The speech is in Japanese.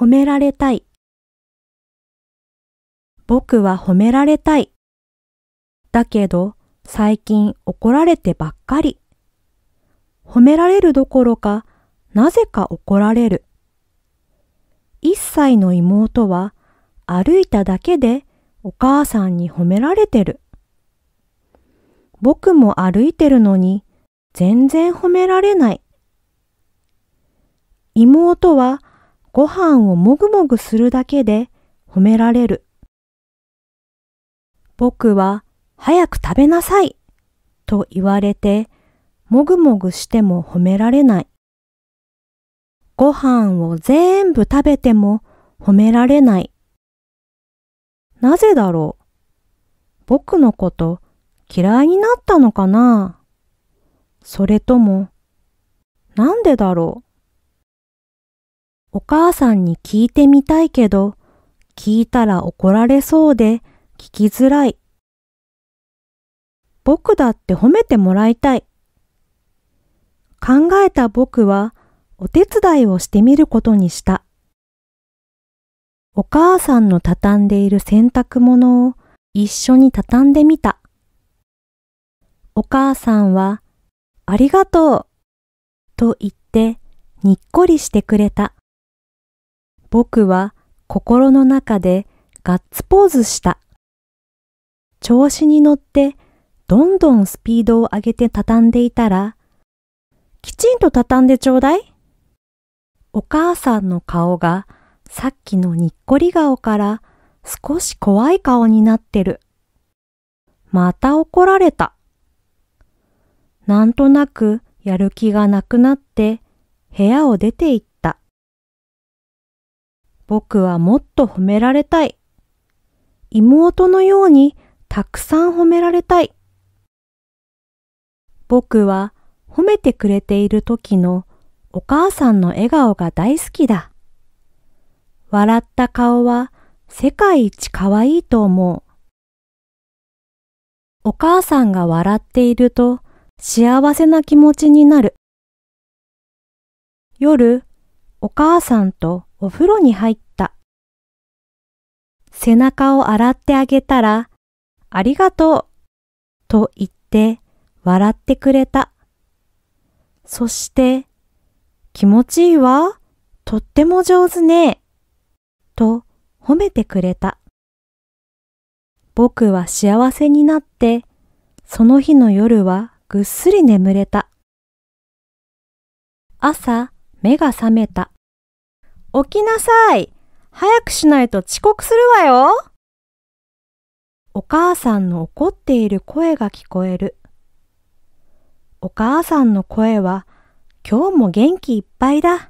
褒められたい。僕は褒められたい。だけど最近怒られてばっかり。褒められるどころかなぜか怒られる。一歳の妹は歩いただけでお母さんに褒められてる。僕も歩いてるのに全然褒められない。妹はご飯をもぐもぐするだけで褒められる。僕は早く食べなさいと言われてもぐもぐしても褒められない。ご飯を全部食べても褒められない。なぜだろう僕のこと嫌いになったのかなそれとも、なんでだろうお母さんに聞いてみたいけど、聞いたら怒られそうで聞きづらい。僕だって褒めてもらいたい。考えた僕はお手伝いをしてみることにした。お母さんの畳んでいる洗濯物を一緒に畳んでみた。お母さんは、ありがとうと言ってにっこりしてくれた。僕は心の中でガッツポーズした。調子に乗ってどんどんスピードを上げて畳んでいたら、きちんと畳んでちょうだい。お母さんの顔がさっきのにっこり顔から少し怖い顔になってる。また怒られた。なんとなくやる気がなくなって部屋を出て行った。僕はもっと褒められたい。妹のようにたくさん褒められたい。僕は褒めてくれている時のお母さんの笑顔が大好きだ。笑った顔は世界一可愛いと思う。お母さんが笑っていると幸せな気持ちになる。夜、お母さんとお風呂に入った。背中を洗ってあげたら、ありがとうと言って笑ってくれた。そして、気持ちいいわ。とっても上手ね。と褒めてくれた。僕は幸せになって、その日の夜はぐっすり眠れた。朝、目が覚めた。起きなさい早くしないと遅刻するわよお母さんの怒っている声が聞こえる。お母さんの声は今日も元気いっぱいだ。